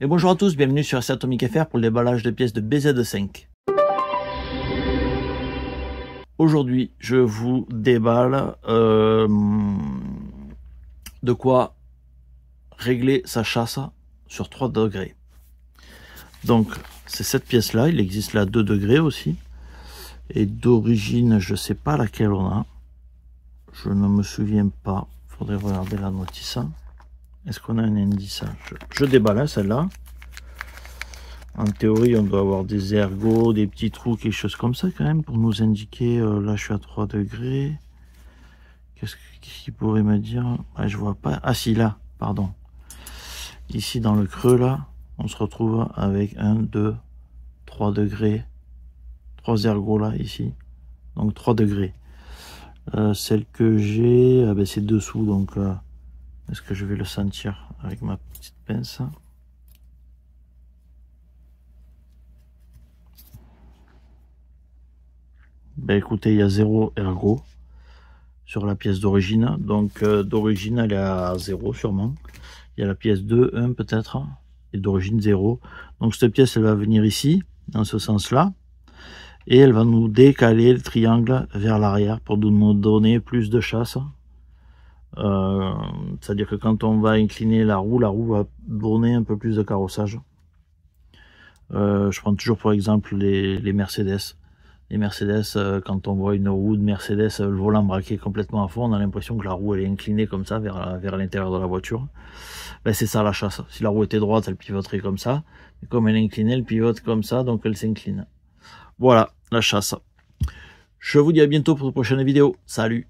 Et bonjour à tous, bienvenue sur Atomic FR pour le déballage de pièces de BZ5. Aujourd'hui, je vous déballe euh, de quoi régler sa chasse sur 3 degrés. Donc, c'est cette pièce-là, il existe la 2 degrés aussi. Et d'origine, je ne sais pas laquelle on a. Je ne me souviens pas, faudrait regarder la notice. Hein. Est-ce qu'on a un indice hein je, déballe déballe celle-là. En théorie, on doit avoir des ergots, des petits trous, quelque chose comme ça quand même, pour nous indiquer, euh, là je suis à 3 degrés. Qu'est-ce qu'il pourrait me dire ah, Je vois pas. Ah si, là, pardon. Ici, dans le creux, là, on se retrouve avec 1, 2, 3 degrés. 3 ergots, là, ici. Donc 3 degrés. Euh, celle que j'ai, ah, ben, c'est dessous, donc... Euh, est-ce que je vais le sentir avec ma petite pince Ben écoutez, il y a zéro ergo sur la pièce d'origine. Donc euh, d'origine, elle est à 0 sûrement. Il y a la pièce 2, 1 peut-être, et d'origine 0. Donc cette pièce, elle va venir ici, dans ce sens-là. Et elle va nous décaler le triangle vers l'arrière pour nous donner plus de chasse euh, c'est-à-dire que quand on va incliner la roue, la roue va donner un peu plus de carrossage. Euh, je prends toujours pour exemple les, Mercedes. Les Mercedes, euh, quand on voit une roue de Mercedes, le volant braqué complètement à fond, on a l'impression que la roue elle est inclinée comme ça vers, vers l'intérieur de la voiture. Ben, c'est ça la chasse. Si la roue était droite, elle pivoterait comme ça. Et comme elle est inclinée, elle pivote comme ça, donc elle s'incline. Voilà, la chasse. Je vous dis à bientôt pour une prochaine vidéo. Salut